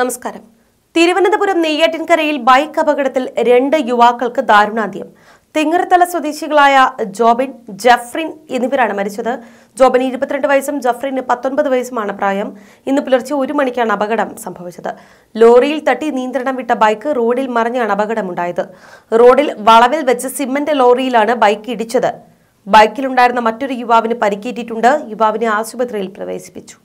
നമസ്കാരം തിരുവനന്തപുരം നെയ്യാറ്റിൻകരയിൽ ബൈക്ക് അപകടത്തിൽ രണ്ട് യുവാക്കൾക്ക് ദാരുണാന്ത്യം തിങ്ങറത്തല സ്വദേശികളായ ജോബിൻ ജഫ്രിൻ എന്നിവരാണ് മരിച്ചത് ജോബിൻ ഇരുപത്തിരണ്ട് വയസ്സും ജഫ്രിന് പത്തൊൻപത് വയസ്സുമാണ് പ്രായം ഇന്ന് പുലർച്ചെ ഒരു മണിക്കാണ് അപകടം സംഭവിച്ചത് ലോറിയിൽ തട്ടി നിയന്ത്രണം വിട്ട ബൈക്ക് റോഡിൽ മറിഞ്ഞാണ് അപകടമുണ്ടായത് റോഡിൽ വളവിൽ വെച്ച് സിമന്റ് ലോറിയിലാണ് ബൈക്ക് ഇടിച്ചത് ബൈക്കിലുണ്ടായിരുന്ന മറ്റൊരു യുവാവിന് പരിക്കേറ്റിട്ടുണ്ട് യുവാവിനെ ആശുപത്രിയിൽ പ്രവേശിപ്പിച്ചു